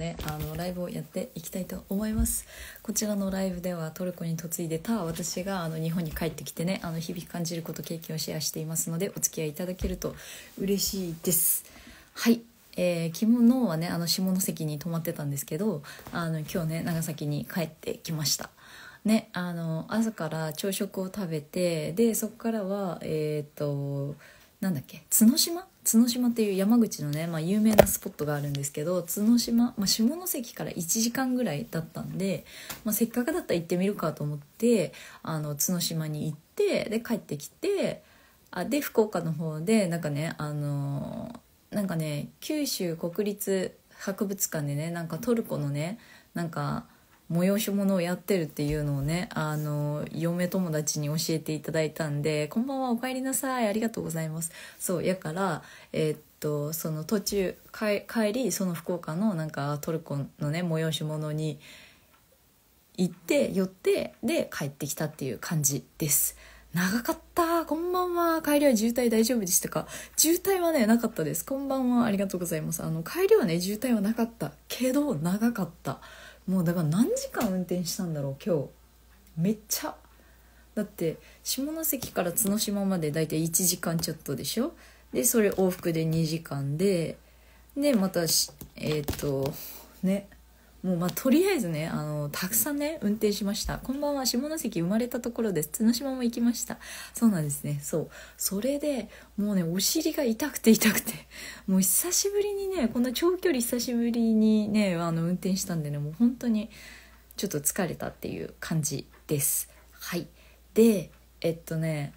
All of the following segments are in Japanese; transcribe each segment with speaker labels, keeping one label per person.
Speaker 1: ね、あのライブをやっていきたいと思いますこちらのライブではトルコに嫁いでた私があの日本に帰ってきてねあの日々感じること経験をシェアしていますのでお付き合いいただけると嬉しいですはいえー、昨日はねあの下関に泊まってたんですけどあの今日ね長崎に帰ってきましたねあの朝から朝食を食べてでそこからはえっ、ー、となんだっけ角島角島っていう山口のね、まあ、有名なスポットがあるんですけど角島、まあ、下関から1時間ぐらいだったんで、まあ、せっかくだったら行ってみるかと思ってあの角島に行ってで帰ってきてあで福岡の方でなんかねあのなんかね九州国立博物館でねなんかトルコのねなんか催し物をやってるっていうのをねあの嫁友達に教えていただいたんで「こんばんはおかえりなさいありがとうございます」そうやからえー、っとその途中帰りその福岡のなんかトルコのね催し物に行って寄ってで帰ってきたっていう感じです。長かった。こんばんは。帰りは渋滞大丈夫でしたか渋滞はね、なかったです。こんばんは。ありがとうございます。あの、帰りはね、渋滞はなかった。けど、長かった。もうだから何時間運転したんだろう今日めっちゃだって下関から角島までだいたい1時間ちょっとでしょでそれ往復で2時間ででまたえっ、ー、とねもうまあとりあえずねあのたくさんね運転しましたこんばんは下関生まれたところです角島も行きましたそうなんですねそうそれでもうねお尻が痛くて痛くてもう久しぶりにねこんな長距離久しぶりにねあの運転したんでねもう本当にちょっと疲れたっていう感じですはいでえっとね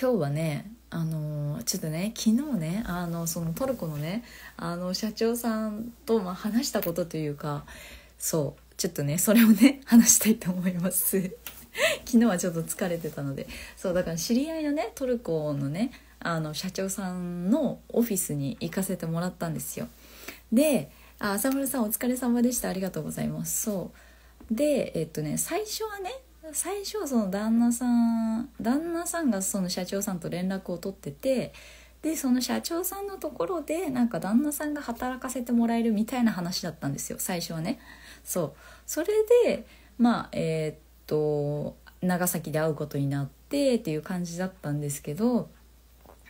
Speaker 1: 今日はねあのちょっとね昨日ねあのそのトルコのねあの社長さんとま話したことというかそうちょっとねそれをね 話したいと思います 昨日はちょっと疲れてたのでそうだから知り合いのねトルコのねあの社長さんのオフィスに行かせてもらったんですよで「あ浅村さんお疲れ様でしたありがとうございます」そうでえっとね最初はね最初その旦那さん旦那さんがその社長さんと連絡を取っててでその社長さんのところでなんか旦那さんが働かせてもらえるみたいな話だったんですよ最初はねそうそれでまあえー、っと長崎で会うことになってっていう感じだったんですけど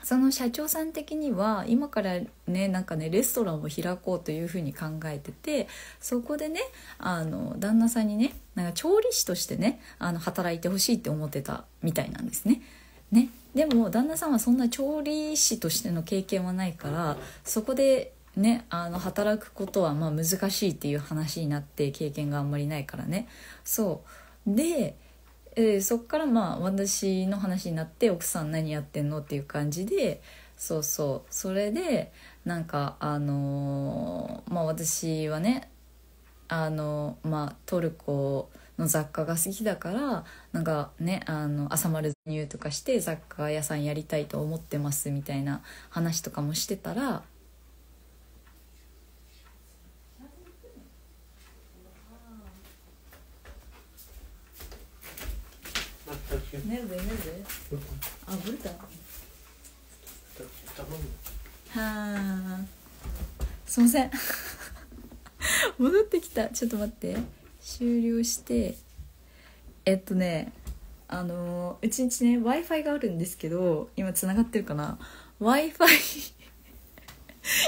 Speaker 1: その社長さん的には今からねなんかねレストランを開こうというふうに考えててそこでねあの旦那さんにねなんか調理師としてねあの働いてほしいって思ってたみたいなんですね。ねでも旦那さんはそんな調理師としての経験はないからそこでね、あの働くことはま難しいっていう話になって経験があんまりないからねそうでえー、そっからまあ私の話になって奥さん何やってんのっていう感じでそうそうそれでなんかあのー、まあ私はねあのー、まあトルコの雑貨が好きだからなんかねあの朝丸入とかして雑貨屋さんやりたいと思ってますみたいな話とかもしてたら Nerede nerede? Aa burada. Tamam mı? Ha. すみません戻ってきたちょっと待って終了してえっとねあのうちんちね w i f i があるんですけど今つながってるかな w i f i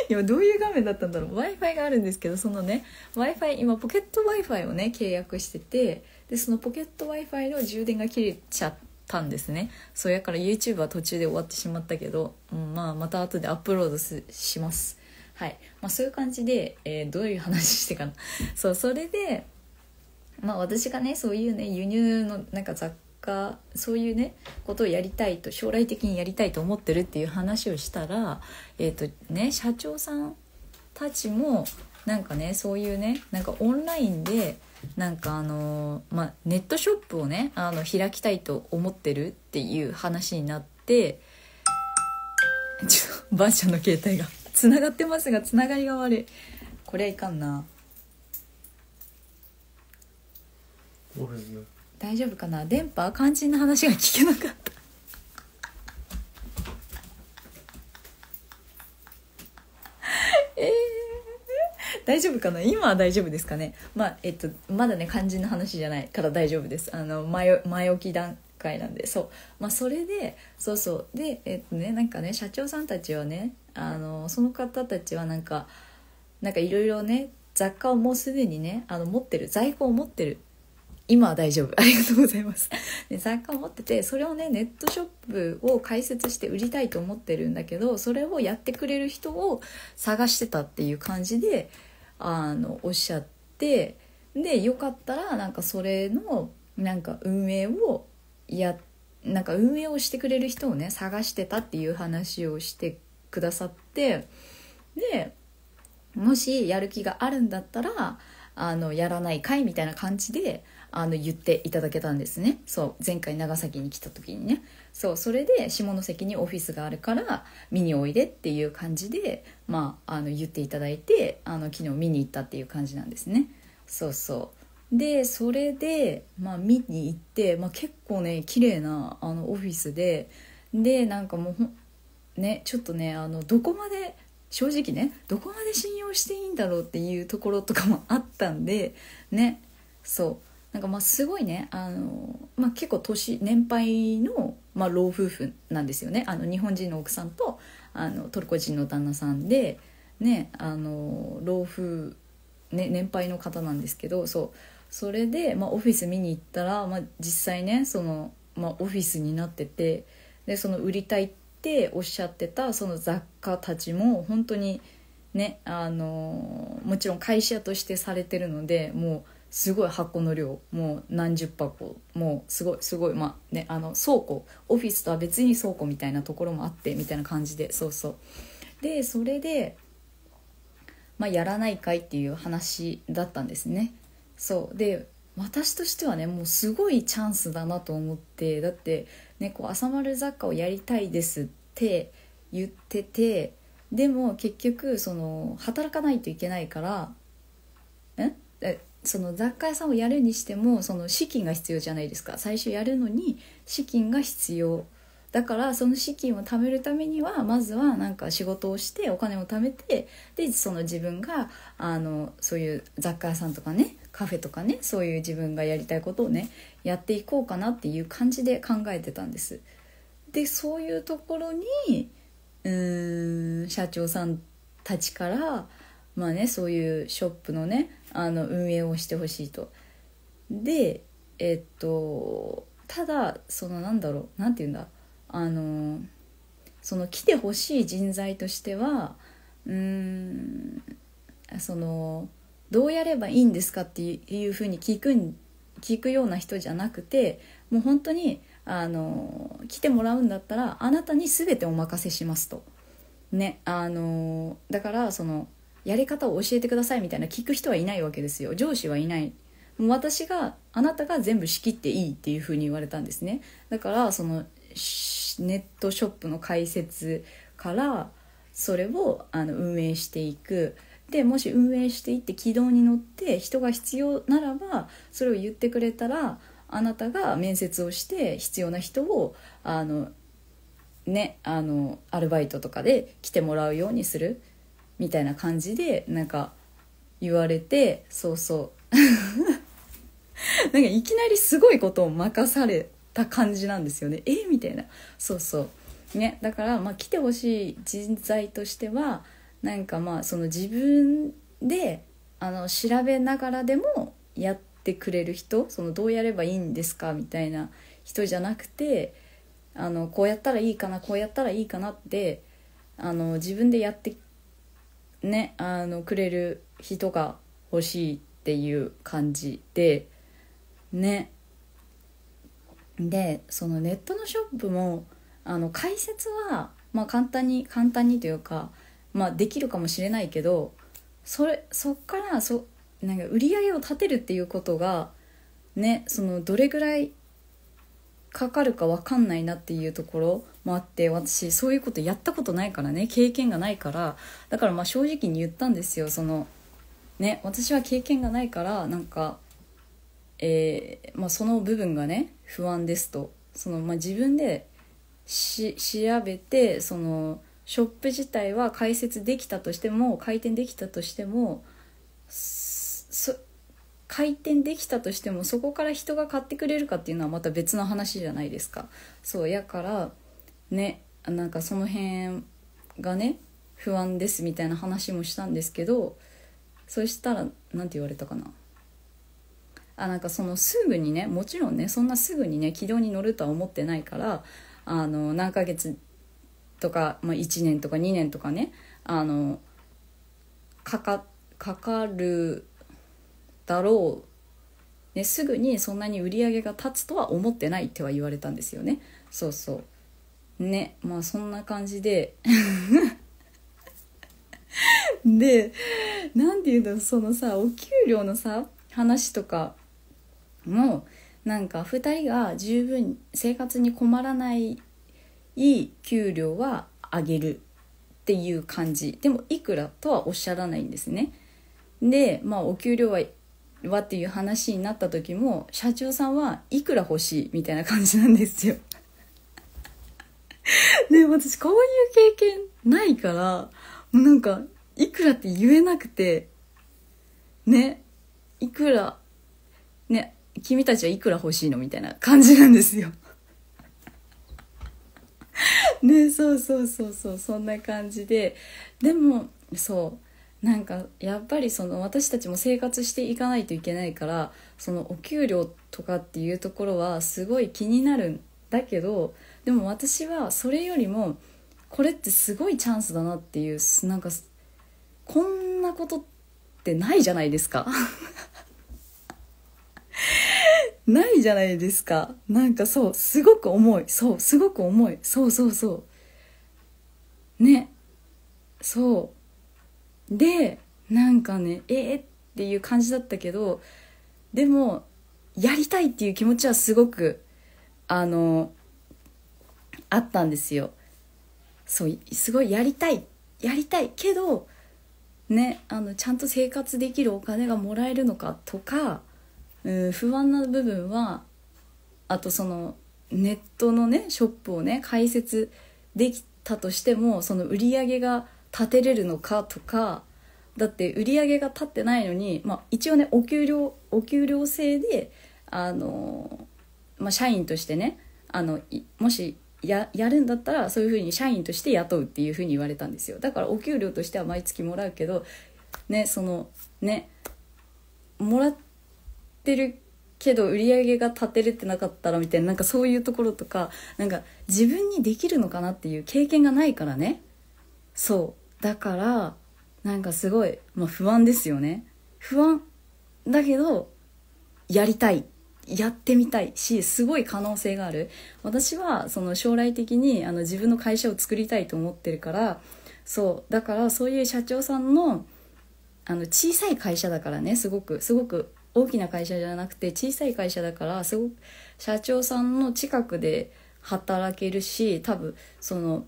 Speaker 1: 今どういう画面だったんだろう w i f i があるんですけどそのね w i f i 今ポケット w i f i をね契約しててでそのポケット w i f i の充電が切れちゃったんですねそうやから YouTube は途中で終わってしまったけど、うん、まあまた後でアップロードしますはいまあ、そういう感じで、えー、どういう話してかな そうそれでまあ私がねそういうね輸入のなんか雑貨そういうねことをやりたいと将来的にやりたいと思ってるっていう話をしたらえっ、ー、とね社長さんたちもなんかねそういうねなんかオンラインでなんかあの、まあ、ネットショップをねあの開きたいと思ってるっていう話になってちょっとばあちゃんの携帯がつながってますがつながりが悪いこれはいかんな大丈夫かな電波肝心な話が聞けなかっ大丈夫かな今は大丈夫ですかねまあ、えっと、まだね、肝心の話じゃないから大丈夫です。あの、前、前置き段階なんで、そう。まあ、それで、そうそう。で、えっとね、なんかね、社長さんたちはね、あの、その方たちはなんか、なんかいろいろね、雑貨をもうすでにね、あの、持ってる、在庫を持ってる今は大丈夫。ありがとうございます。で、雑貨を持ってて、それをね、ネットショップを開設して売りたいと思ってるんだけど、それをやってくれる人を探してたっていう感じで、あのおっしゃってでよかったらなんかそれのなんか運営をやなんか運営をしてくれる人をね探してたっていう話をしてくださってでもしやる気があるんだったらあのやらないかいみたいな感じであの言っていただけたんですねそう前回長崎に来た時にねそうそれで下関にオフィスがあるから見においでっていう感じで、まあ、あの言っていただいてあの昨日見に行ったっていう感じなんですねそうそうでそれで、まあ、見に行って、まあ、結構ね綺麗なあのオフィスででなんかもうねちょっとねあのどこまで正直ねどこまで信用していいんだろうっていうところとかもあったんでねそうなんかまあすごいねあの、まあ、結構年年配の、まあ、老夫婦なんですよねあの日本人の奥さんとあのトルコ人の旦那さんで、ね、あの老夫、ね、年配の方なんですけどそうそれで、まあ、オフィス見に行ったら、まあ、実際ねその、まあ、オフィスになっててでその売りたいっておっしゃってたその雑貨たちも本当にねあのもちろん会社としてされてるのでもう。すごい箱の量もう何十箱もうすごいすごいまあねあの倉庫オフィスとは別に倉庫みたいなところもあってみたいな感じでそうそうでそれで、まあ、やらないかいっていう話だったんですねそうで私としてはねもうすごいチャンスだなと思ってだってねこう朝丸雑貨をやりたいですって言っててでも結局その働かないといけないからえその雑貨屋さんをやるにしてもその資金が必要じゃないですか最初やるのに資金が必要だからその資金を貯めるためにはまずはなんか仕事をしてお金を貯めてでその自分があのそういう雑貨屋さんとかねカフェとかねそういう自分がやりたいことをねやっていこうかなっていう感じで考えてたんです。でそういうところにうーん社長さんたちからまあねそういうショップのねあの運営をしてほしいと。でえっとただそのなんだろう何て言うんだあのその来てほしい人材としてはうーんそのどうやればいいんですかっていうふうに聞く聞くような人じゃなくてもう本当にあの来てもらうんだったらあなたに全てお任せしますと。ねあのだからそのやり方を教えてくださいみたいな聞く人はいないわけですよ上司はいない私があなたが全部仕切っていいっていうふうに言われたんですねだからそのネットショップの開設からそれをあの運営していくでもし運営していって軌道に乗って人が必要ならばそれを言ってくれたらあなたが面接をして必要な人をあのねあのアルバイトとかで来てもらうようにするみたいな感じでなんか言われてそうそう なんかいきなりすごいことを任された感じなんですよねえみたいなそうそうねだからまあ来てほしい人材としてはなんかまあその自分であの調べながらでもやってくれる人そのどうやればいいんですかみたいな人じゃなくてあのこうやったらいいかなこうやったらいいかなってあの自分でやってねあのくれる人が欲しいっていう感じでねでそのネットのショップもあの解説は、まあ、簡単に簡単にというか、まあ、できるかもしれないけどそれそっからそなんか売り上げを立てるっていうことがねそのどれぐらいかかるか分かんないなっていうところもあって私そういうことやったことないからね経験がないからだからまあ正直に言ったんですよそのね私は経験がないからなんか、えー、まあ、その部分がね不安ですとその、まあ、自分で調べてそのショップ自体は開設できたとしても開店できたとしても開店できたとしてもそこから人が買ってくれるかっていうのはまた別の話じゃないですかそうやからねなんかその辺がね不安ですみたいな話もしたんですけどそしたら何て言われたかなあなんかそのすぐにねもちろんねそんなすぐにね軌道に乗るとは思ってないからあの何ヶ月とか、まあ、1年とか2年とかねあのかかかかるだろう、ね、すぐにそんなに売り上げが立つとは思ってないっては言われたんですよね。そうそうねまあそんな感じで で何て言うんだろうそのさお給料のさ話とかもなんか2人が十分生活に困らないいい給料はあげるっていう感じでもいくらとはおっしゃらないんですね。でまあお給料ははっていう話になった時も社長さんはいくら欲しいみたいな感じなんですよ。ね 私こういう経験ないからなんかいくらって言えなくてねいくらね君たちはいくら欲しいのみたいな感じなんですよ ねそうそうそうそうそんな感じででもそうなんかやっぱりその私たちも生活していかないといけないからそのお給料とかっていうところはすごい気になるんだけどでも私はそれよりもこれってすごいチャンスだなっていうなんかこんなことってないじゃないですか ないじゃないですかなんかそうすごく重いそうすごく重いそうそうそうねそうでなんかねえー、っていう感じだったけどでもやりたいっていう気持ちはすごくあのあったんですよそうすごいやりたいやりたいけどねあのちゃんと生活できるお金がもらえるのかとかうん不安な部分はあとそのネットのねショップをね開設できたとしてもその売り上げが立てれるのかとかだって売り上げが立ってないのに、まあ、一応ねお給料お給料制であの、まあ、社員としてねあのもしややるんだったらそういうふうに社員として雇うっていうふうに言われたんですよだからお給料としては毎月もらうけどねそのねもらってるけど売り上げが立てれてなかったらみたいななんかそういうところとかなんか自分にできるのかなっていう経験がないからねそうだからなんかすごい、まあ、不安ですよね不安だけどやりたいやってみたいしすごい可能性がある私はその将来的にあの自分の会社を作りたいと思ってるからそうだからそういう社長さんのあの小さい会社だからねすごくすごく大きな会社じゃなくて小さい会社だからすごく社長さんの近くで働けるし多分その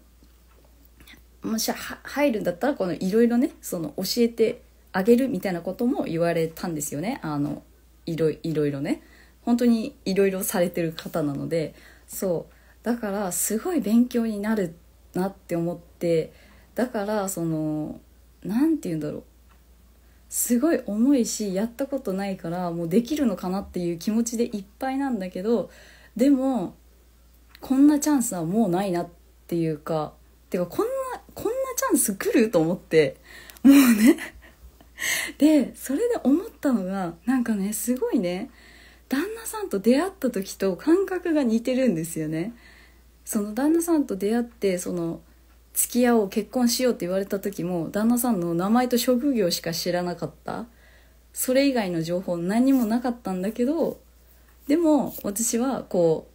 Speaker 1: もし入るんだったらこのいろいろねその教えてあげるみたいなことも言われたんですよねあのいろいろね。本当にいろいろされてる方なのでそうだからすごい勉強になるなって思ってだからその何て言うんだろうすごい重いしやったことないからもうできるのかなっていう気持ちでいっぱいなんだけどでもこんなチャンスはもうないなっていうかてかこんなこんなチャンス来ると思ってもうねでそれで思ったのがなんかねすごいね旦那さんと出会った時と感覚が似てるんですよね。その旦那さんと出会ってその付き合おう結婚しようって言われた時も旦那さんの名前と職業しか知らなかったそれ以外の情報何もなかったんだけどでも私はこ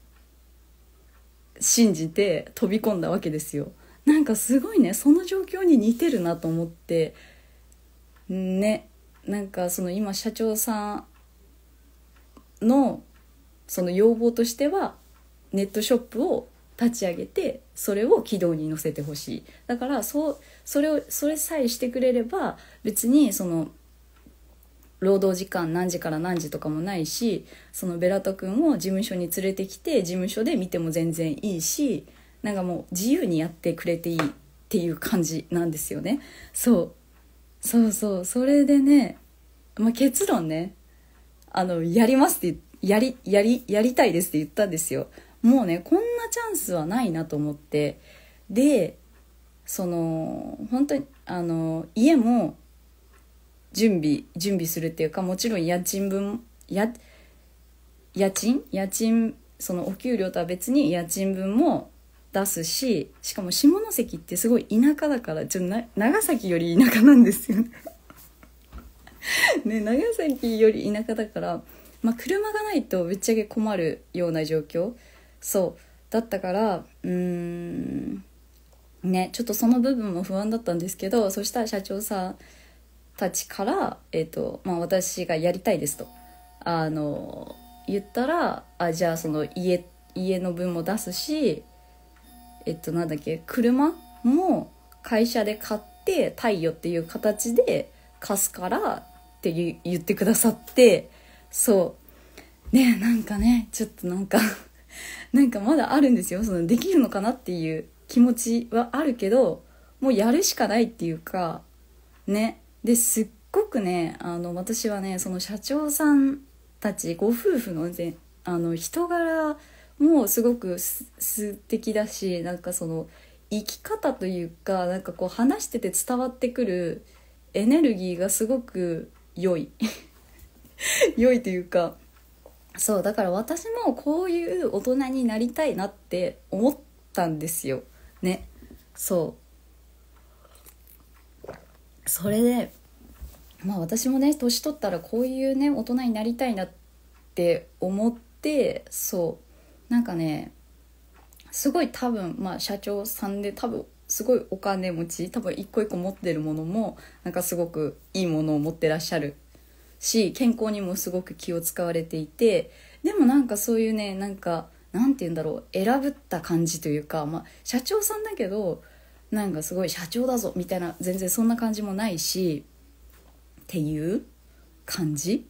Speaker 1: う信じて飛び込んだわけですよなんかすごいねその状況に似てるなと思ってねなんかその今社長さんのその要望としてはネットショップを立ち上げてそれを軌道に乗せてほしいだからそうそれをそれさえしてくれれば別にその労働時間何時から何時とかもないしそのベラト君を事務所に連れてきて事務所で見ても全然いいしなんかもう自由にやってくれていいっていう感じなんですよねそうそうそうそれでね、まあ、結論ねあの、やりますって、やり、やり、やりたいですって言ったんですよ。もうね、こんなチャンスはないなと思って。で、その、本当に、あの、家も準備、準備するっていうか、もちろん家賃分、や、家賃家賃、そのお給料とは別に家賃分も出すし、しかも下関ってすごい田舎だから、ちょっと長崎より田舎なんですよね。ね、長崎より田舎だから、まあ、車がないとぶっちゃけ困るような状況そうだったからうーんねちょっとその部分も不安だったんですけどそしたら社長さんたちから、えーとまあ、私がやりたいですとあの言ったらあじゃあその家家の分も出すしえっとなんだっけ車も会社で買って貸与っていう形で貸すからって言ってくださってそうねなんかねちょっとなんか なんかまだあるんですよそのできるのかなっていう気持ちはあるけどもうやるしかないっていうかねですっごくねあの私はねその社長さんたちご夫婦の,、ね、あの人柄もすごくす素敵だしなんかその生き方というかなんかこう話してて伝わってくるエネルギーがすごく良い 良いというかそうだから私もこういう大人になりたいなって思ったんですよねそうそれでまあ私もね年取ったらこういうね大人になりたいなって思ってそうなんかねすごい多分まあ社長さんで多分すごいお金持ち多分一個一個持ってるものもなんかすごくいいものを持ってらっしゃるし健康にもすごく気を使われていてでもなんかそういうねなんかなんて言うんだろう選ぶった感じというか、まあ、社長さんだけどなんかすごい社長だぞみたいな全然そんな感じもないしっていう感じ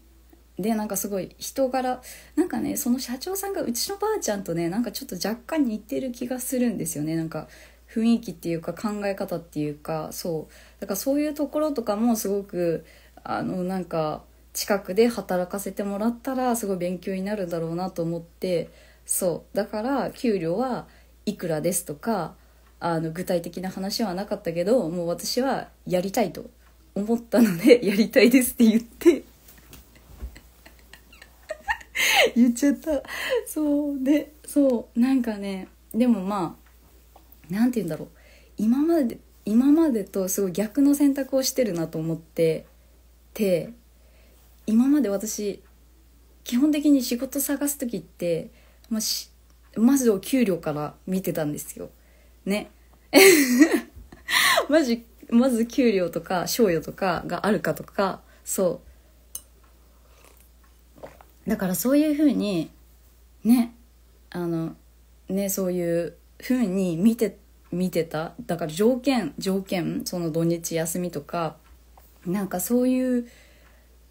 Speaker 1: でなんかすごい人柄なんかねその社長さんがうちのばあちゃんとねなんかちょっと若干似てる気がするんですよねなんか雰囲気っていうか考え方っていうかそうだからそういうところとかもすごくあのなんか近くで働かせてもらったらすごい勉強になるだろうなと思ってそうだから給料はいくらですとかあの具体的な話はなかったけどもう私はやりたいと思ったので やりたいですって言って 言っちゃったそうでそうなんかねでもまあ何て言うんだろう今まで今までとすごい逆の選択をしてるなと思ってて今まで私基本的に仕事探す時って、まあ、しまずお給料から見てたんですよ。ね。まず、まず給料とか、賞与とかがあるかとか、そう。だからそういうふうに、ね、あの、ね、そういうふうに見て見てただから条件条件その土日休みとかなんかそういう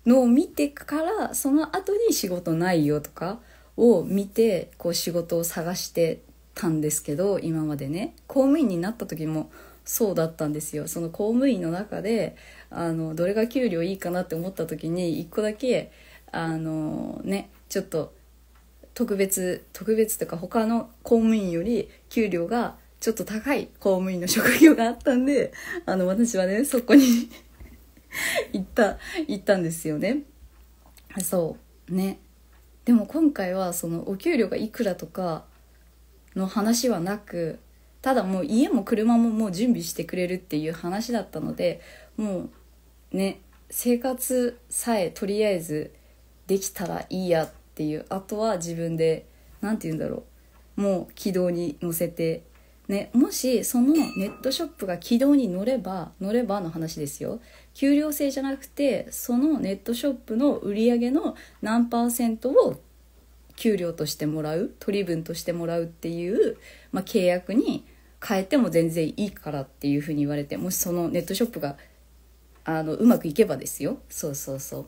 Speaker 1: のを見てからその後に仕事ないよとかを見てこう仕事を探してたんですけど今までね公務員になった時もそうだったんですよその公務員の中であのどれが給料いいかなって思った時に1個だけあのねちょっと特別特別とか他の公務員より給料がちょっと高い公務員の職業があったんで あの私はねそこに 行った行ったんですよね。そうねでも今回はそのお給料がいくらとかの話はなくただもう家も車ももう準備してくれるっていう話だったのでもうね生活さえとりあえずできたらいいやってっていうあとは自分で何て言うんだろうもう軌道に乗せて、ね、もしそのネットショップが軌道に乗れば乗ればの話ですよ給料制じゃなくてそのネットショップの売り上げの何パーセントを給料としてもらう取り分としてもらうっていう、まあ、契約に変えても全然いいからっていうふうに言われてもしそのネットショップがあのうまくいけばですよそうそうそう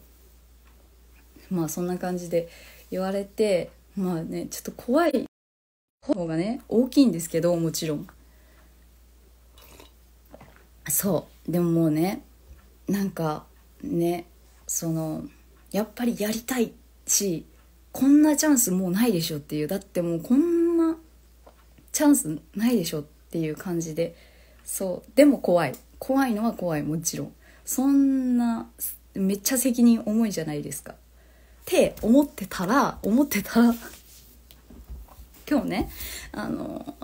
Speaker 1: まあそんな感じで言われてまあねちょっと怖い方がね大きいんですけどもちろんそうでももうねなんかねそのやっぱりやりたいしこんなチャンスもうないでしょっていうだってもうこんなチャンスないでしょっていう感じでそうでも怖い怖いのは怖いもちろんそんなめっちゃ責任重いじゃないですかって思ってたら思ってたら今日ねあの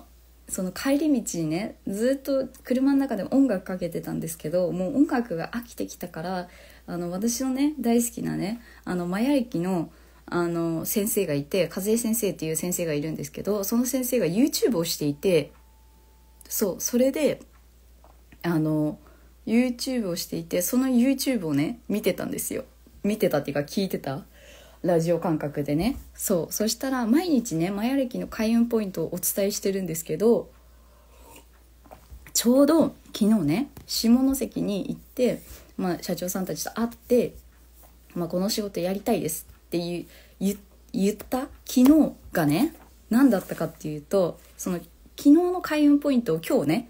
Speaker 1: その帰り道にねずっと車の中で音楽かけてたんですけどもう音楽が飽きてきたからあの私のね大好きなねあのマヤ駅のあの先生がいて和江先生っていう先生がいるんですけどその先生が YouTube をしていてそうそれであの YouTube をしていてその YouTube をね見てたんですよ見てたっていうか聞いてたラジオ感覚でねそうそしたら毎日ねマヤ暦の開運ポイントをお伝えしてるんですけどちょうど昨日ね下関に行って、まあ、社長さんたちと会って「まあ、この仕事やりたいです」っていう言った昨日がね何だったかっていうとその昨日の開運ポイントを今日ね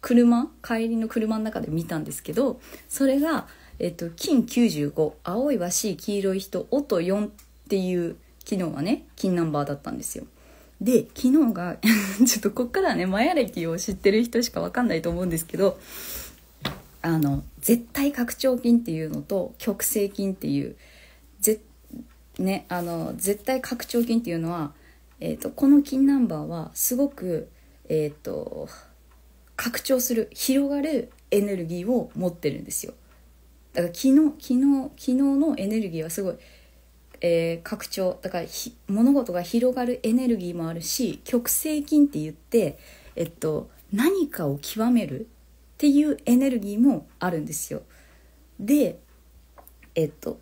Speaker 1: 車帰りの車の中で見たんですけどそれがえっと、金95、青いは C、黄色い人、音4っていう、昨日はね、金ナンバーだったんですよ。で、昨日が ちょっとこっからね、マヤ歴を知ってる人しかわかんないと思うんですけど、あの、絶対拡張筋っていうのと、極性筋っていう、ぜ、ね、あの、絶対拡張筋っていうのは、えっ、ー、と、この金ナンバーはすごく、えっ、ー、と、拡張する、広がるエネルギーを持ってるんですよ。だから昨日昨日昨日のエネルギーはすごい、えー、拡張だから物事が広がるエネルギーもあるし極性筋って言って、えっと、何かを極めるっていうエネルギーもあるんですよ。でえっと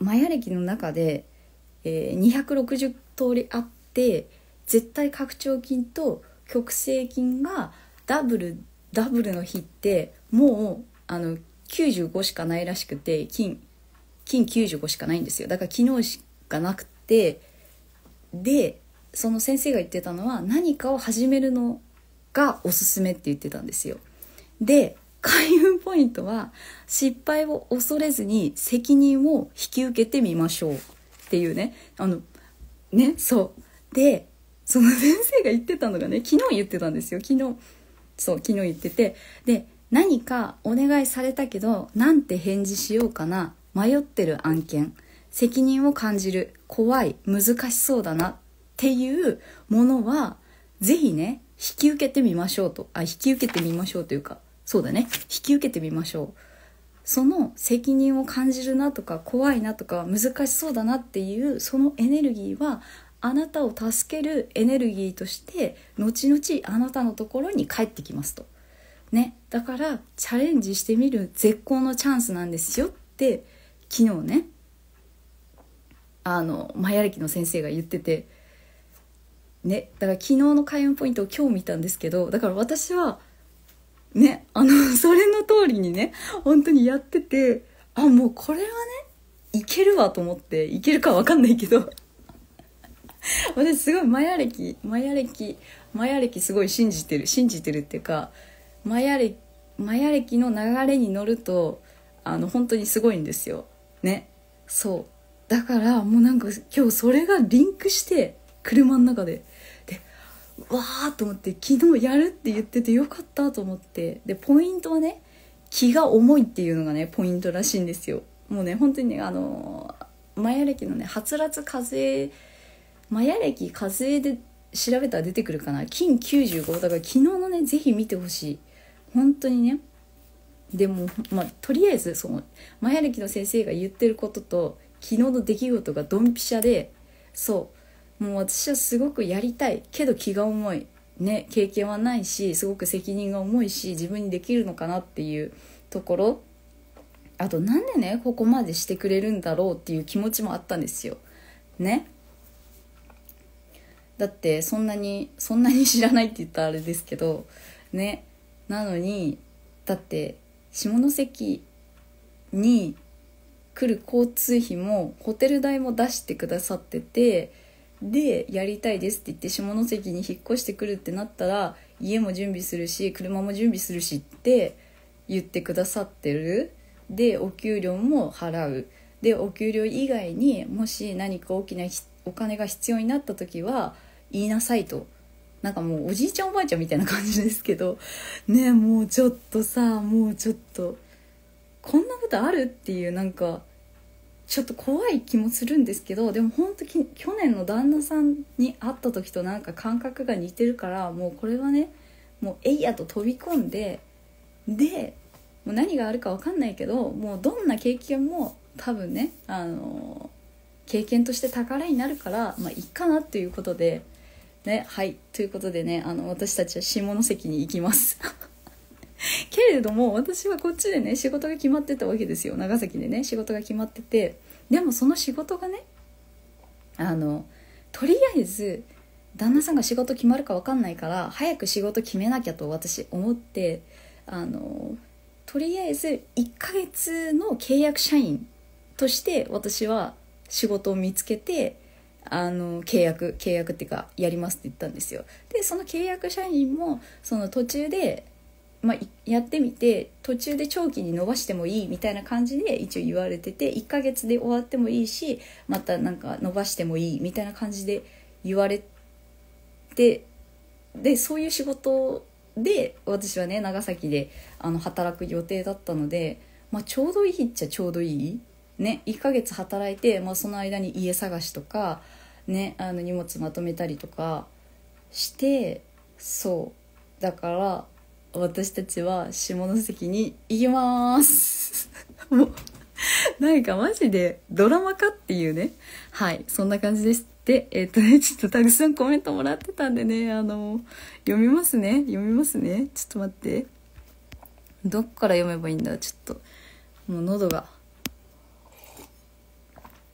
Speaker 1: マヤ歴の中で、えー、260通りあって絶対拡張筋と極性筋がダブルダブルの日ってもうあの95しかないらしくて金金95しかないんですよだから昨日しかなくてでその先生が言ってたのは何かを始めるのがおすすめって言ってたんですよで開運ポイントは失敗を恐れずに責任を引き受けてみましょうっていうねあのねそうでその先生が言ってたのがね昨日言ってたんですよ昨日そう昨日言っててで何かお願いされたけど、なんて返事しようかな、迷ってる案件、責任を感じる、怖い、難しそうだなっていうものは、ぜひね、引き受けてみましょうと。あ、引き受けてみましょうというか、そうだね、引き受けてみましょう。その責任を感じるなとか怖いなとか難しそうだなっていうそのエネルギーはあなたを助けるエネルギーとして後々あなたのところに帰ってきますと。ねだからチャレンジしてみる絶好のチャンスなんですよって昨日ねあのマヤ歴の先生が言っててねだから昨日の開運ポイントを今日見たんですけどだから私はねあの それの通りにね本当にやっててあもうこれはねいけるわと思っていけるか分かんないけど 私すごいマヤ歴マヤ歴マヤ歴すごい信じてる信じてるっていうかマヤ歴マヤ歴の流れに乗るとあの本当にすごいんですよ。ね。そう。だからもうなんか今日それがリンクして車の中で。で、わーと思って昨日やるって言っててよかったと思って。で、ポイントはね、気が重いっていうのがね、ポイントらしいんですよ。もうね、本当にね、あのー、マヤ歴のね、はつらつ風マヤ歴風で調べたら出てくるかな。金95だから昨日のね、ぜひ見てほしい。本当にねでも、まあ、とりあえずそのマヤ歴の先生が言ってることと昨日の出来事がドンピシャでそうもう私はすごくやりたいけど気が重い、ね、経験はないしすごく責任が重いし自分にできるのかなっていうところあとなんでねここまでしてくれるんだろうっていう気持ちもあったんですよ。ねだってそんなにそんなに知らないって言ったらあれですけどねなのにだって下関に来る交通費もホテル代も出してくださっててでやりたいですって言って下関に引っ越してくるってなったら家も準備するし車も準備するしって言ってくださってるでお給料も払うでお給料以外にもし何か大きなお金が必要になった時は言いなさいとなんかもうおじいちゃんおばあちゃんみたいな感じですけどねもうちょっとさもうちょっとこんなことあるっていうなんかちょっと怖い気もするんですけどでも本当に去年の旦那さんに会った時となんか感覚が似てるからもうこれはねもうえいやと飛び込んででもう何があるか分かんないけどもうどんな経験も多分ねあの経験として宝になるからまあいいかなっていうことでね、はい。ということでね、あの、私たちは下関に行きます。けれども、私はこっちでね、仕事が決まってたわけですよ。長崎でね、仕事が決まってて。でもその仕事がね、あの、とりあえず、旦那さんが仕事決まるか分かんないから、早く仕事決めなきゃと私思って、あの、とりあえず1ヶ月の契約社員として私は仕事を見つけて、あの契約契約っていうかやりますって言ったんですよでその契約社員もその途中で、まあ、やってみて途中で長期に伸ばしてもいいみたいな感じで一応言われてて1ヶ月で終わってもいいしまたなんか伸ばしてもいいみたいな感じで言われてでそういう仕事で私はね長崎であの働く予定だったので、まあ、ちょうどいいっちゃちょうどいいね、1ヶ月働いて、まあ、その間に家探しとか、ね、あの荷物まとめたりとかしてそうだから私たちは下関に行きます もうなんかマジでドラマかっていうねはいそんな感じですでえっ、ー、とねちょっとたくさんコメントもらってたんでねあの読みますね読みますねちょっと待ってどっから読めばいいんだちょっともう喉が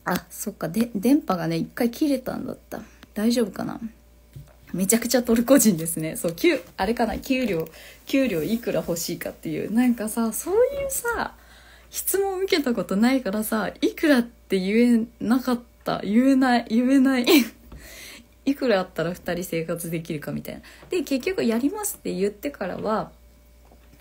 Speaker 1: あ、そっか、で、電波がね、一回切れたんだった。大丈夫かなめちゃくちゃトルコ人ですね。そう、給、あれかな、給料、給料いくら欲しいかっていう。なんかさ、そういうさ、質問受けたことないからさ、いくらって言えなかった。言えない、言えない。いくらあったら2人生活できるかみたいな。で、結局やりますって言ってからは、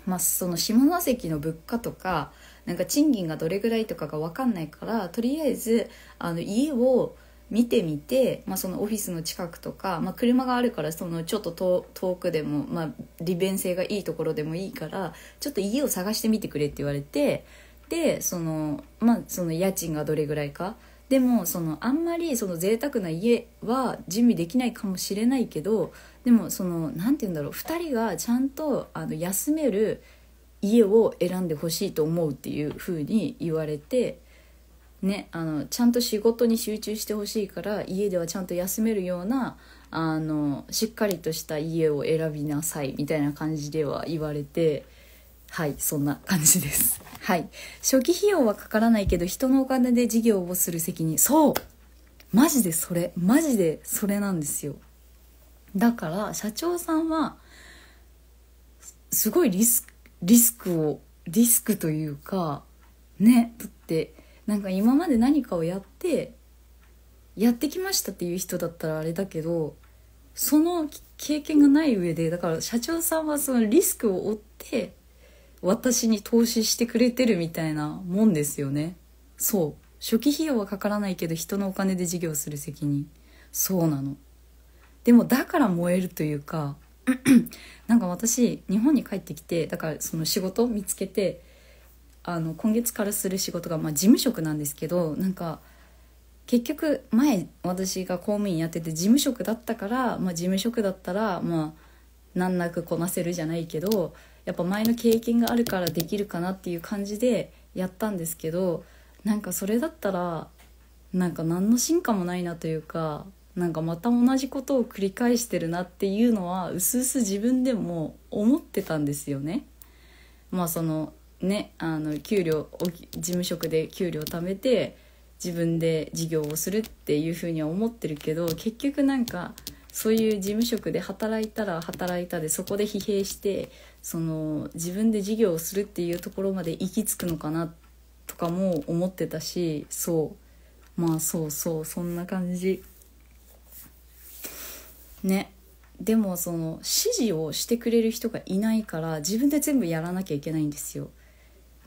Speaker 1: まあ、その下関の物価とか、なんか賃金がどれぐらいとかが分かんないからとりあえずあの家を見てみて、まあ、そのオフィスの近くとか、まあ、車があるからそのちょっと遠くでも、まあ、利便性がいいところでもいいからちょっと家を探してみてくれって言われてでその,、まあ、その家賃がどれぐらいかでもそのあんまりその贅沢な家は準備できないかもしれないけどでもその何て言うんだろう2人がちゃんとあの休める家を選んでほしいと思うっていうふうに言われて、ね、あのちゃんと仕事に集中してほしいから家ではちゃんと休めるようなあのしっかりとした家を選びなさいみたいな感じでは言われて。はい、そんな感じです。はい。初期費用はかからないけど、人のお金で事業をする責任。そうマジでそれ。マジでそれなんですよ。だから、社長さんは、すごいリスリスクをリスクというかねだってなんか今まで何かをやってやってきましたっていう人だったらあれだけどその経験がない上でだから社長さんはそのリスクを負って私に投資してくれてるみたいなもんですよねそう初期費用はかからないけど人のお金で事業する責任そうなのでもだから燃えるというか なんか私日本に帰ってきてだからその仕事見つけてあの今月からする仕事が、まあ、事務職なんですけどなんか結局前私が公務員やってて事務職だったから、まあ、事務職だったらまあ難なくこなせるじゃないけどやっぱ前の経験があるからできるかなっていう感じでやったんですけどなんかそれだったらなんか何の進化もないなというかなんかまた同じことを繰り返してるなっていうのはうすうす自分でも思ってたんですよね。まあそのねあの給料事務職で給料貯めて自分で事業をするっていうふうには思ってるけど結局なんかそういう事務職で働いたら働いたでそこで疲弊してその自分で事業をするっていうところまで行き着くのかなとかも思ってたしそうまあそうそうそんな感じ。ねでもその指示をしてくれる人がいないから自分で全部やらなきゃいけないんですよ。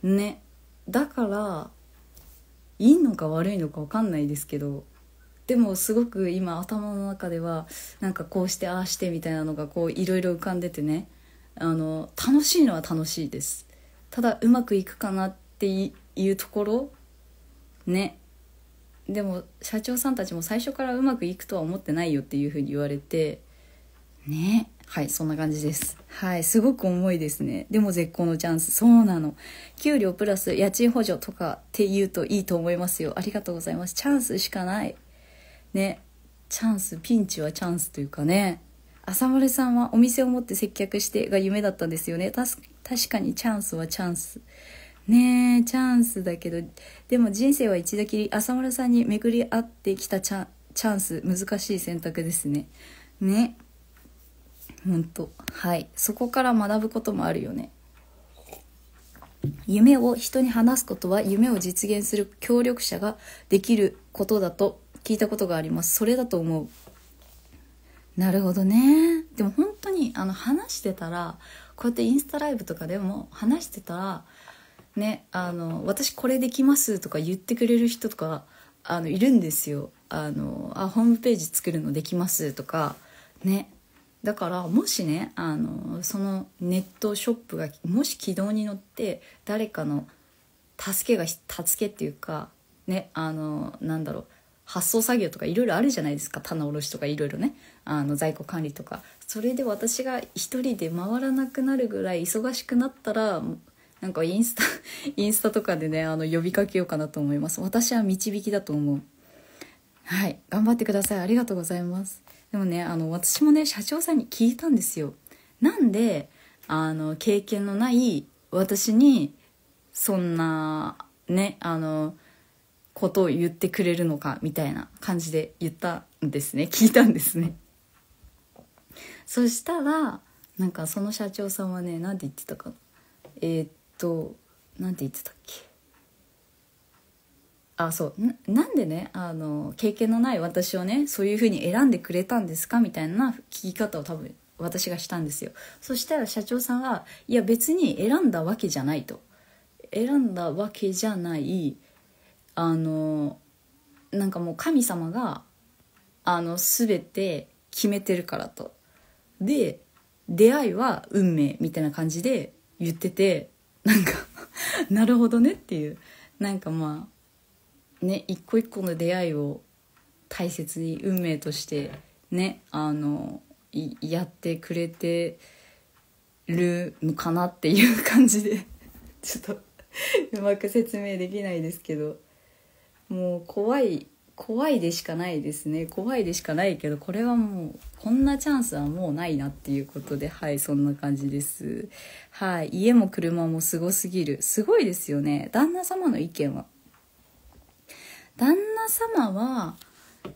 Speaker 1: ねだからいいのか悪いのか分かんないですけどでもすごく今頭の中ではなんかこうしてああしてみたいなのがこういろいろ浮かんでてねあの楽しいのは楽しいですただうまくいくかなっていうところねでも社長さんたちも最初からうまくいくとは思ってないよっていうふうに言われてねはいそんな感じですはいすごく重いですねでも絶好のチャンスそうなの給料プラス家賃補助とかって言うといいと思いますよありがとうございますチャンスしかないねチャンスピンチはチャンスというかね浅丸さんはお店を持って接客してが夢だったんですよね確かにチャンスはチャンスねえチャンスだけどでも人生は一度きり浅村さんに巡り合ってきたチャンス難しい選択ですねねほんとはいそこから学ぶこともあるよね夢を人に話すことは夢を実現する協力者ができることだと聞いたことがありますそれだと思うなるほどねでも本当にあの話してたらこうやってインスタライブとかでも話してたらねあの私これできますとか言ってくれる人とかあのいるんですよあのあホームページ作るのできますとかねだからもしねあのそのネットショップがもし軌道に乗って誰かの助けが助けっていうかねあのなんだろう発送作業とかいろいろあるじゃないですか棚卸しとかいろいろねあの在庫管理とかそれで私が一人で回らなくなるぐらい忙しくなったらなんかインスタ インスタとかでねあの呼びかけようかなと思います私は導きだと思うはい頑張ってくださいありがとうございますでもねあの私もね社長さんに聞いたんですよなんであの経験のない私にそんなねあのことを言ってくれるのかみたいな感じで言ったんですね聞いたんですねそしたらなんかその社長さんはね何て言ってたかなえー、っと何て言ってたっけあそうなんでねあの経験のない私をねそういうふうに選んでくれたんですかみたいな聞き方を多分私がしたんですよそしたら社長さんはいや別に選んだわけじゃないと選んだわけじゃないあのなんかもう神様があの全て決めてるからとで出会いは運命みたいな感じで言っててなんかなるほどねっていうなんかまあね一個一個の出会いを大切に運命としてねあのやってくれてるのかなっていう感じでちょっとうまく説明できないですけどもう怖い怖いでしかないですね怖いでしかないけどこれはもうこんなチャンスはもうないなっていうことではいそんな感じですはい家も車もすごすぎるすごいですよね旦那様の意見は旦那様は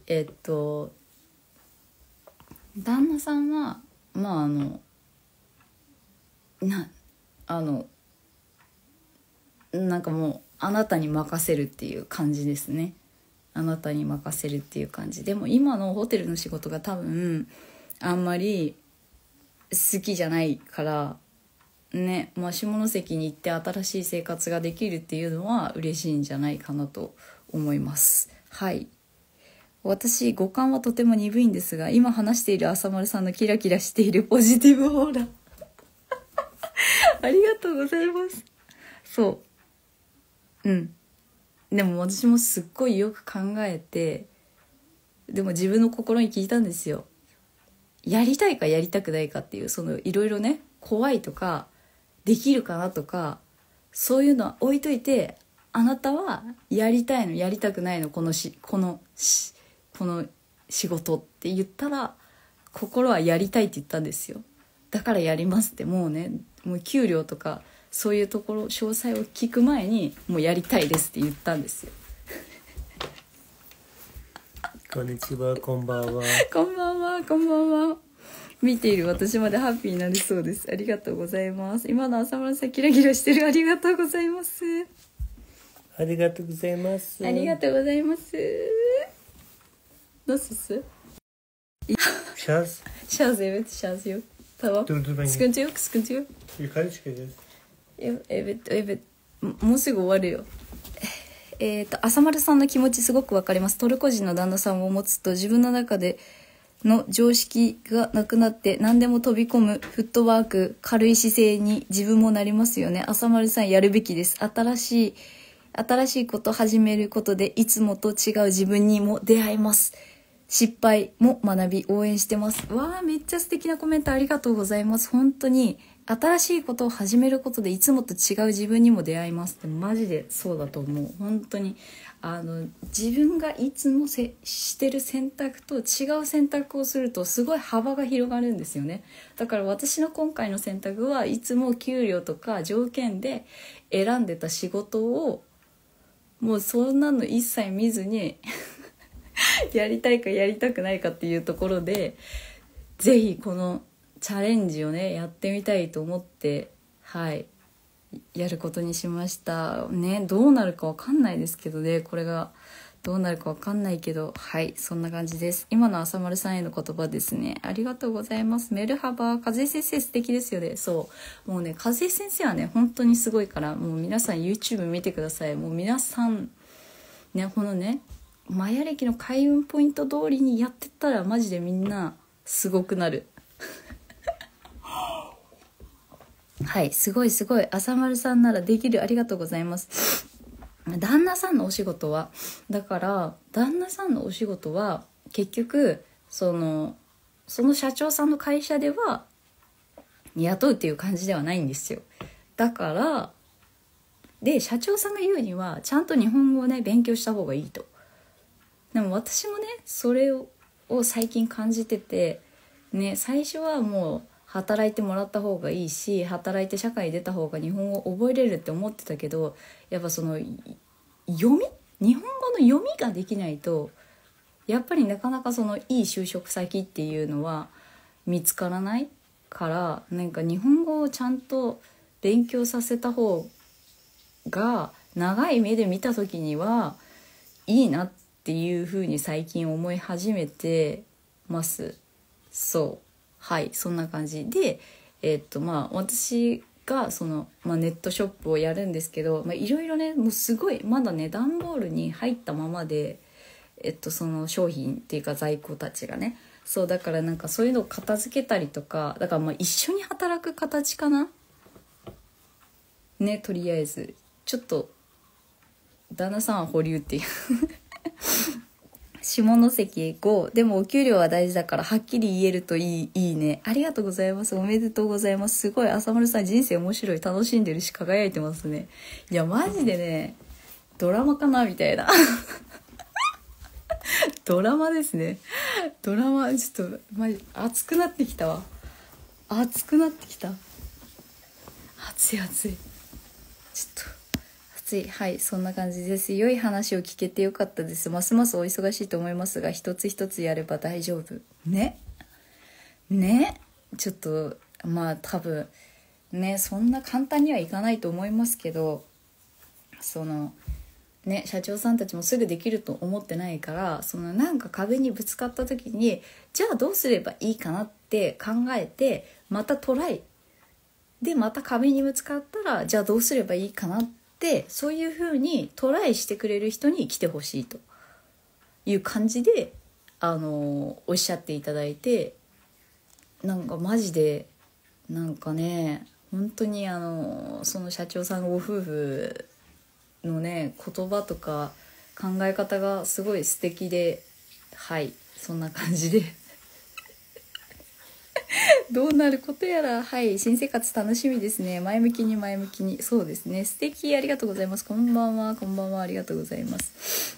Speaker 1: えっと旦那さんはまああのなあのなんかもうあなたに任せるっていう感じですねあなたに任せるっていう感じでも今のホテルの仕事が多分あんまり好きじゃないからね、まあ、下関に行って新しい生活ができるっていうのは嬉しいんじゃないかなと思いますはい私五感はとても鈍いんですが今話している浅丸さんのキラキラしているポジティブオーラ ありがとうございますそううんでも私もすっごいよく考えてでも自分の心に聞いたんですよやりたいかやりたくないかっていうそのいろいろね怖いとかできるかなとかそういうのは置いといてあなたはやりたいのやりたくないのこのしこのしこの仕事って言ったら心はやりたいって言ったんですよだからやりますってもうねもう給料とかそういうところ詳細を聞く前にもうやりたいですって言ったんですよこんにちはこんばんはこんばんはこんばんは見ている私までハッピーになりそうですありがとうございます今の浅村さんキラキラしてるありがとうございますありがとうございますありがとうございますどうすす Şarj. Şarj evet şarj yok. Tamam. Dur dur ben. s えべ、えべ、もうすぐ終わるよ。えっ、と、浅丸さんの気持ちすごくわかります。トルコ人の旦那さんを持つと自分の中での常識がなくなって何でも飛び込むフットワーク、軽い姿勢に自分もなりますよね。浅丸さんやるべきです。新しい、新しいこと始めることでいつもと違う自分にも出会えます。失敗も学び応援してます。わあ、めっちゃ素敵なコメントありがとうございます。本当に新しいことを始めることでいつもと違う自分にも出会いますってマジでそうだと思う本当にあの自分がいつもせしてる選択と違う選択をするとすごい幅が広がるんですよねだから私の今回の選択はいつも給料とか条件で選んでた仕事をもうそんなの一切見ずに やりたいかやりたくないかっていうところで是非このチャレンジをねやってみたいと思ってはいやることにしましたねどうなるかわかんないですけどねこれがどうなるかわかんないけどはいそんな感じです今の朝丸さんへの言葉ですねありがとうございますメルハバ風先生素敵ですよねそうもうね風先生はね本当にすごいからもう皆さん YouTube 見てくださいもう皆さんねこのねマヤ歴の開運ポイント通りにやってったらマジでみんなすごくなるはい、すごいすごい。朝丸さんならできる。ありがとうございます。旦那さんのお仕事は、だから、旦那さんのお仕事は、結局、その、その社長さんの会社では、雇うっていう感じではないんですよ。だから、で、社長さんが言うには、ちゃんと日本語をね、勉強した方がいいと。でも私もね、それを最近感じてて、ね、最初はもう、働いてもらった方がいいし働いて社会に出た方が日本語を覚えれるって思ってたけどやっぱその読み日本語の読みができないとやっぱりなかなかそのいい就職先っていうのは見つからないからなんか日本語をちゃんと勉強させた方が長い目で見た時にはいいなっていうふうに最近思い始めてます。そうはいそんな感じでえー、っとまあ私がその、まあ、ネットショップをやるんですけどいろいろねもうすごいまだね段ボールに入ったままで、えっと、その商品っていうか在庫たちがねそうだからなんかそういうのを片付けたりとかだからまあ一緒に働く形かなねとりあえずちょっと旦那さんは保留っていう下関う。でもお給料は大事だからはっきり言えるといいいいねありがとうございますおめでとうございますすごい浅丸さん人生面白い楽しんでるし輝いてますねいやマジでねドラマかなみたいな ドラマですねドラマちょっとマジ熱くなってきたわ熱くなってきた熱い熱いちょっとついはいそんな感じです良い話を聞けてよかったですますますお忙しいと思いますが一つ一つやれば大丈夫ねねちょっとまあ多分ねそんな簡単にはいかないと思いますけどそのね社長さんたちもすぐできると思ってないからそのなんか壁にぶつかった時にじゃあどうすればいいかなって考えてまたトライでまた壁にぶつかったらじゃあどうすればいいかなってってそういうふうにトライしてくれる人に来てほしいという感じであのおっしゃっていただいてなんかマジでなんかね本当にあのその社長さんご夫婦のね言葉とか考え方がすごい素敵ではいそんな感じでどうなることやらはい新生活楽しみですね前向きに前向きにそうですね素敵ありがとうございますこんばんはこんばんはありがとうございます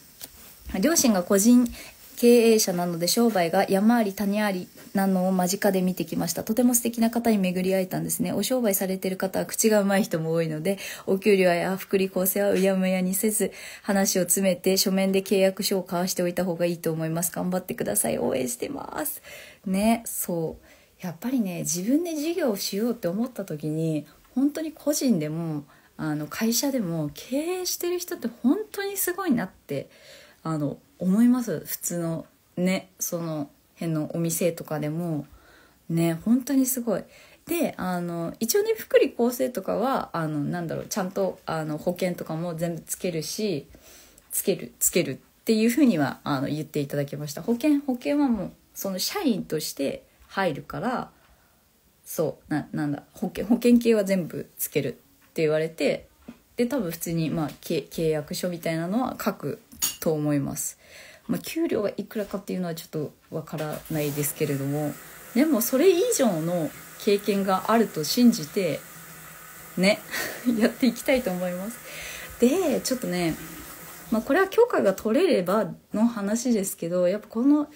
Speaker 1: 両親が個人経営者なので商売が山あり谷ありなのを間近で見てきましたとても素敵な方に巡り会えたんですねお商売されてる方は口がうまい人も多いのでお給料や福利厚生はうやむやにせず話を詰めて書面で契約書を交わしておいた方がいいと思います頑張ってください応援してますねそうやっぱりね自分で事業をしようって思った時に本当に個人でもあの会社でも経営してる人って本当にすごいなってあの思います普通のねその辺のお店とかでもね本当にすごい。であの一応ね福利厚生とかはあのなんだろうちゃんとあの保険とかも全部つけるしつけるつけるっていうふうにはあの言っていただきました保険保険はもうその社員として入るからそうななんだ保険保険系は全部つけるって言われてで多分普通に、まあ、契約書みたいなのは書くと思います。まあ、給料がいくらかっていうのはちょっとわからないですけれどもでもそれ以上の経験があると信じてね やっていきたいと思いますでちょっとね、まあ、これは許可が取れればの話ですけどやっぱこの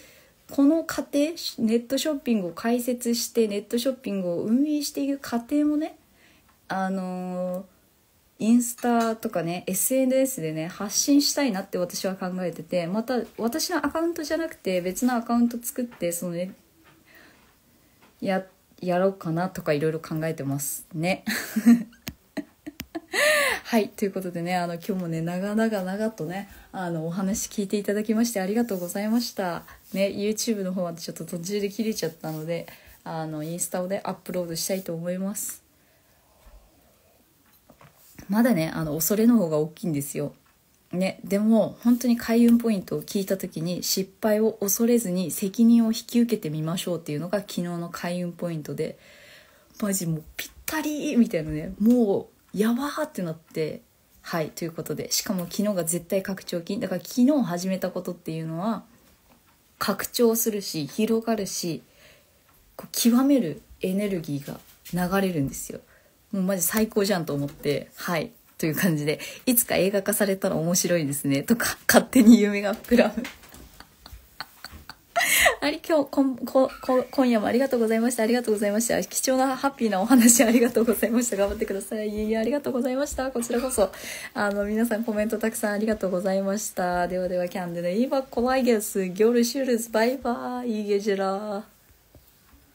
Speaker 1: この過程ネットショッピングを開設してネットショッピングを運営していく過程もねあのー、インスタとかね SNS でね発信したいなって私は考えててまた私のアカウントじゃなくて別のアカウント作ってそのねややろうかなとかいろいろ考えてますねはい、ということでね、あの、今日もね、長々長とね、あの、お話聞いていただきましてありがとうございました。ね、YouTube の方はちょっと途中で切れちゃったので、あの、インスタをね、アップロードしたいと思います。まだね、あの、恐れの方が大きいんですよ。ね、でも本当に開運ポイントを聞いた時に失敗を恐れずに責任を引き受けてみましょうっていうのが昨日の開運ポイントでマジもうぴったりみたいなねもうやばーってなってはいということでしかも昨日が絶対拡張金だから昨日始めたことっていうのは拡張するし広がるしこう極めるエネルギーが流れるんですよもうマジ最高じゃんと思ってはいという感じでいつか映画化されたら面白いですねとか勝手に夢が膨らむあり、今日、こん、こ、今夜もありがとうございました。ありがとうございました。貴重なハッピーなお話ありがとうございました。頑張ってください。いえいえ、ありがとうございました。こちらこそ、あの、皆さんコメントたくさんありがとうございました。ではでは、キャンデで、今、怖いです。ギョルシュールズ、バイバイ、イゲジラー。